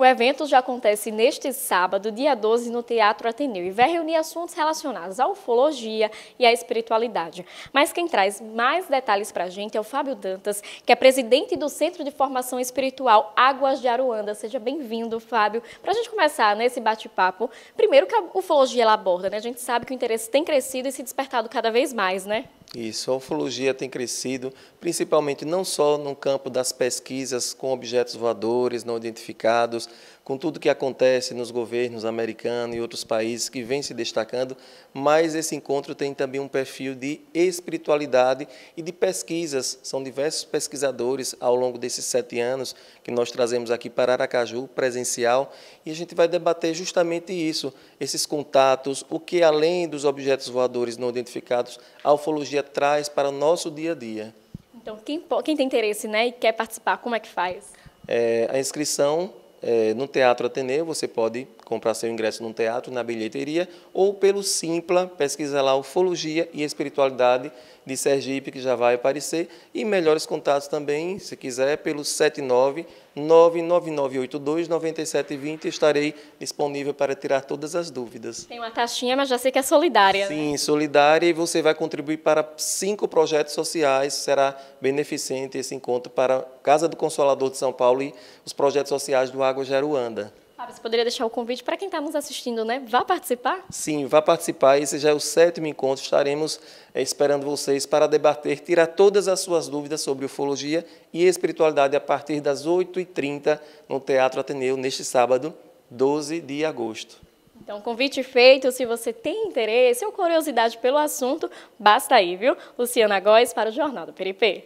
O evento já acontece neste sábado, dia 12, no Teatro Ateneu e vai reunir assuntos relacionados à ufologia e à espiritualidade. Mas quem traz mais detalhes para a gente é o Fábio Dantas, que é presidente do Centro de Formação Espiritual Águas de Aruanda. Seja bem-vindo, Fábio. Para a gente começar nesse né, bate-papo, primeiro que a ufologia ela aborda, né? A gente sabe que o interesse tem crescido e se despertado cada vez mais, né? Isso, a ufologia tem crescido, principalmente não só no campo das pesquisas com objetos voadores não identificados, com tudo que acontece nos governos americanos e outros países que vem se destacando, mas esse encontro tem também um perfil de espiritualidade e de pesquisas. São diversos pesquisadores ao longo desses sete anos que nós trazemos aqui para Aracaju, presencial, e a gente vai debater justamente isso, esses contatos, o que além dos objetos voadores não identificados, a ufologia tecnologia traz para o nosso dia a dia. Então, quem, quem tem interesse né, e quer participar, como é que faz? É, a inscrição é, no Teatro Ateneu, você pode comprar seu ingresso no teatro, na bilheteria, ou pelo Simpla, pesquisa lá Ufologia e Espiritualidade, de Sergipe, que já vai aparecer, e melhores contatos também, se quiser, pelo 79 99982-9720. Estarei disponível para tirar todas as dúvidas. Tem uma caixinha, mas já sei que é solidária. Né? Sim, né? solidária e você vai contribuir para cinco projetos sociais. Será beneficente esse encontro para Casa do Consolador de São Paulo e os projetos sociais do Água Geruanda. Você poderia deixar o convite para quem está nos assistindo, né? Vá participar? Sim, vá participar. Esse já é o sétimo encontro. Estaremos é, esperando vocês para debater, tirar todas as suas dúvidas sobre ufologia e espiritualidade a partir das 8h30 no Teatro Ateneu, neste sábado, 12 de agosto. Então, convite feito, se você tem interesse ou curiosidade pelo assunto, basta aí, viu? Luciana Góes para o Jornal do Peripê.